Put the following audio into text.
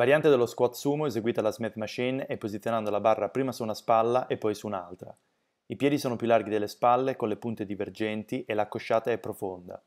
variante dello squat sumo eseguita alla Smith Machine e posizionando la barra prima su una spalla e poi su un'altra. I piedi sono più larghi delle spalle con le punte divergenti e l'accosciata è profonda.